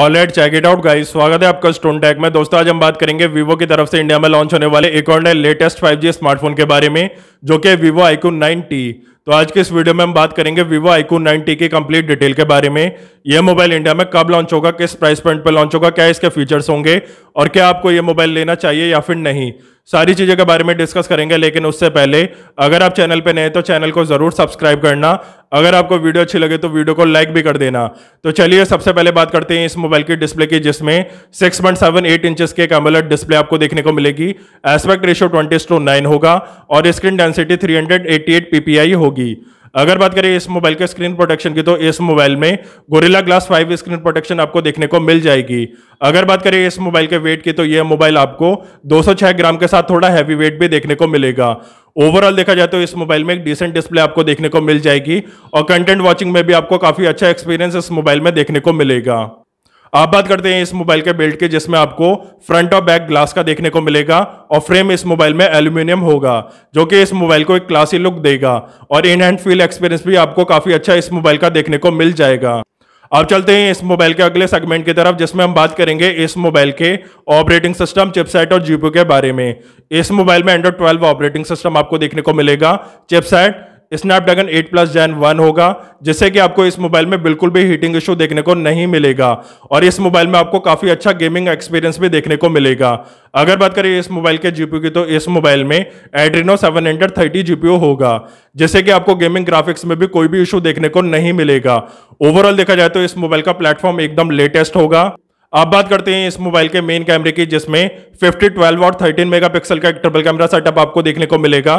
alright check it out guys स्वागत है आपका स्टोन टैक में दोस्तों आज हम बात करेंगे वीवो की तरफ से इंडिया में लॉन्च होने वाले एक और नए लेटेस्ट 5G स्मार्टफोन के बारे में जो कि वीवो आईकू 90 तो आज के इस वीडियो में हम बात करेंगे वीवो आईकू 90 की कंप्लीट डिटेल के बारे में यह मोबाइल इंडिया में कब लॉन्च होगा किस प्राइस पॉइंट पर लॉन्च होगा क्या इसके फीचर्स होंगे और क्या आपको यह मोबाइल लेना चाहिए या फिर नहीं सारी चीज़ों के बारे में डिस्कस करेंगे लेकिन उससे पहले अगर आप चैनल पर नए तो चैनल को ज़रूर सब्सक्राइब करना अगर आपको वीडियो अच्छी लगे तो वीडियो को लाइक भी कर देना तो चलिए सबसे पहले बात करते हैं इस मोबाइल की डिस्प्ले की जिसमें 6.78 इंच के कैमलेट डिस्प्ले आपको देखने को मिलेगी एस्पेक्ट रेशियो ट्वेंटी होगा और स्क्रीन डेंसिटी एट पीपीआई होगी अगर बात करें इस मोबाइल के स्क्रीन प्रोटेक्शन की तो इस मोबाइल में gorilla glass five screen protection आपको देखने को मिल जाएगी अगर बात करें इस मोबाइल के वेट की तो यह मोबाइल आपको 206 ग्राम के साथ थोड़ा हैवी वेट भी देखने को मिलेगा ओवरऑल देखा जाए तो इस मोबाइल में एक डिसेंट डिस्प्ले आपको देखने को मिल जाएगी और कंटेंट वॉचिंग में भी आपको काफी अच्छा एक्सपीरियंस इस मोबाइल में देखने को मिलेगा आप बात करते हैं इस मोबाइल के बेल्ट के जिसमें आपको फ्रंट और बैक ग्लास का देखने को मिलेगा और फ्रेम इस मोबाइल में एल्यूमिनियम होगा जो कि इस मोबाइल को एक क्लासी लुक देगा और इन हैंड फील एक्सपीरियंस भी आपको काफी अच्छा इस मोबाइल का देखने को मिल जाएगा अब चलते हैं इस मोबाइल के अगले सेगमेंट की तरफ जिसमें हम बात करेंगे इस मोबाइल के ऑपरेटिंग सिस्टम चिपसेट और जीपीयू के बारे में इस मोबाइल में एंड्रॉइड 12 ऑपरेटिंग सिस्टम आपको देखने को मिलेगा chipset Snapdragon 8 plus gen one होगा जिससे कि आपको इस मोबाइल में बिल्कुल भी हीटिंग इशू देखने को नहीं मिलेगा और इस मोबाइल में आपको काफ़ी अच्छा गेमिंग एक्सपीरियंस भी देखने को मिलेगा अगर बात करें इस मोबाइल के जीपीयू की तो इस मोबाइल में Adreno seven hundred thirty GPU होगा जिससे कि आपको गेमिंग ग्राफिक्स में भी कोई भी इशू देखने को नहीं मिलेगा ओवरऑल देखा जाए तो इस मोबाइल का प्लेटफॉर्म एकदम लेटेस्ट होगा अब बात करते हैं इस मोबाइल के मेन कैमरे की जिसमें 50, 12 और 13 मेगापिक्सल का एक ट्रिपल कैमरा सेटअप आपको देखने को मिलेगा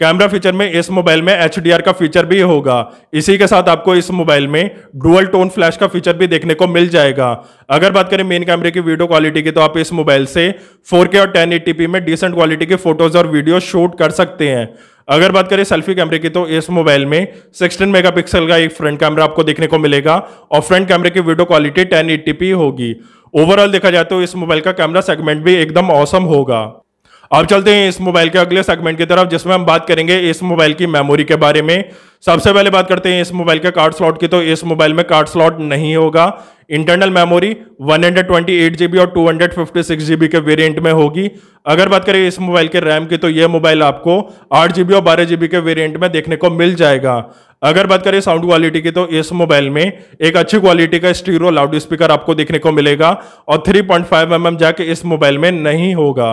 कैमरा फीचर में इस मोबाइल में एच का फीचर भी होगा इसी के साथ आपको इस मोबाइल में डुअल टोन फ्लैश का फीचर भी देखने को मिल जाएगा अगर बात करें मेन कैमरे की वीडियो क्वालिटी की तो आप इस मोबाइल से 4K और 1080p में डिसेंट क्वालिटी के फोटोज और वीडियो शूट कर सकते हैं अगर बात करें सेल्फी कैमरे की तो इस मोबाइल में सिक्सटीन मेगापिक्सल का एक फ्रंट कैमरा आपको देखने को मिलेगा और फ्रंट कैमरे की वीडियो क्वालिटी टेन होगी ओवरऑल देखा जाए तो इस मोबाइल का कैमरा सेगमेंट भी एकदम औसम होगा अब चलते हैं इस मोबाइल के अगले सेगमेंट की तरफ जिसमें हम बात करेंगे इस मोबाइल की मेमोरी के बारे में सबसे पहले बात करते हैं इस मोबाइल के कार्ड स्लॉट की तो इस मोबाइल में कार्ड स्लॉट नहीं होगा इंटरनल मेमोरी 128 जीबी और 256 जीबी के वेरिएंट में होगी अगर बात करें इस मोबाइल के रैम की तो यह मोबाइल आपको आठ जीबी और बारह जीबी के वेरिएंट में देखने को मिल जाएगा अगर बात करें साउंड क्वालिटी की तो इस मोबाइल में एक अच्छी क्वालिटी का स्टीरो लाउड स्पीकर आपको देखने को मिलेगा और 3.5 पॉइंट mm जैक इस मोबाइल में नहीं होगा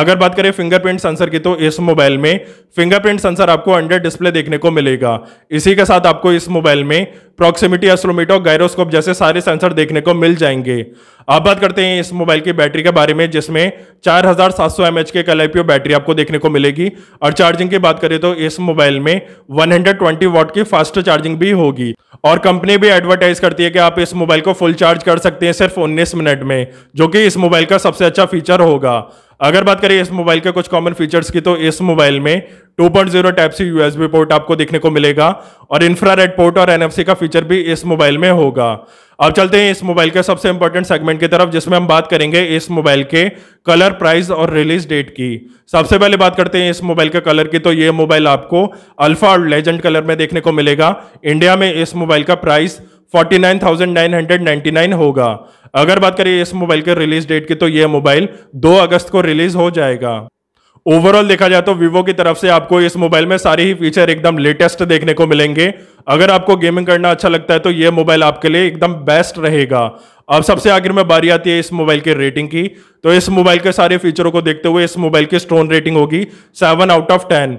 अगर बात करें फिंगरप्रिंट सेंसर की तो इस मोबाइल में फिंगरप्रिंट सेंसर आपको अंडर डिस्प्ले देखने को मिलेगा इसी के साथ आपको इस मोबाइल में प्रॉक्सिमिटी एस्ट्रोमीटर गायरोस्कोप जैसे सारे सेंसर देखने को मिल जाएंगे अब बात करते हैं इस मोबाइल की बैटरी के बारे में जिसमें चार हजार सात सौ के कल बैटरी आपको देखने को मिलेगी और चार्जिंग की बात करें तो इस मोबाइल में वन हंड्रेड ट्वेंटी वॉट की फास्ट चार्जिंग भी होगी और कंपनी भी एडवर्टाइज करती है कि आप इस मोबाइल को फुल चार्ज कर सकते हैं सिर्फ उन्नीस मिनट में जो कि इस मोबाइल का सबसे अच्छा फीचर होगा अगर बात करें इस मोबाइल के कुछ कॉमन फीचर्स की तो इस मोबाइल में 2.0 point zero type C USB port आपको देखने को मिलेगा और इंफ्रारेड पोर्ट और एनएफसी का फीचर भी इस मोबाइल में होगा अब चलते हैं इस मोबाइल के सबसे इंपॉर्टेंट सेगमेंट की तरफ जिसमें हम बात करेंगे इस मोबाइल के कलर प्राइस और रिलीज डेट की सबसे पहले बात करते हैं इस मोबाइल के कलर की तो ये मोबाइल आपको अल्फा और लेजेंड कलर में देखने को मिलेगा इंडिया में इस मोबाइल का प्राइस 49,999 होगा अगर बात करें इस मोबाइल के रिलीज डेट की तो यह मोबाइल 2 अगस्त को रिलीज हो जाएगा ओवरऑल देखा जाए तो वीवो की तरफ से आपको इस मोबाइल में सारे ही फीचर एकदम लेटेस्ट देखने को मिलेंगे अगर आपको गेमिंग करना अच्छा लगता है तो यह मोबाइल आपके लिए एकदम बेस्ट रहेगा अब सबसे आखिर में बारी आती है इस मोबाइल की रेटिंग की तो इस मोबाइल के सारे फीचरों को देखते हुए इस मोबाइल की स्टोन रेटिंग होगी सेवन आउट ऑफ टेन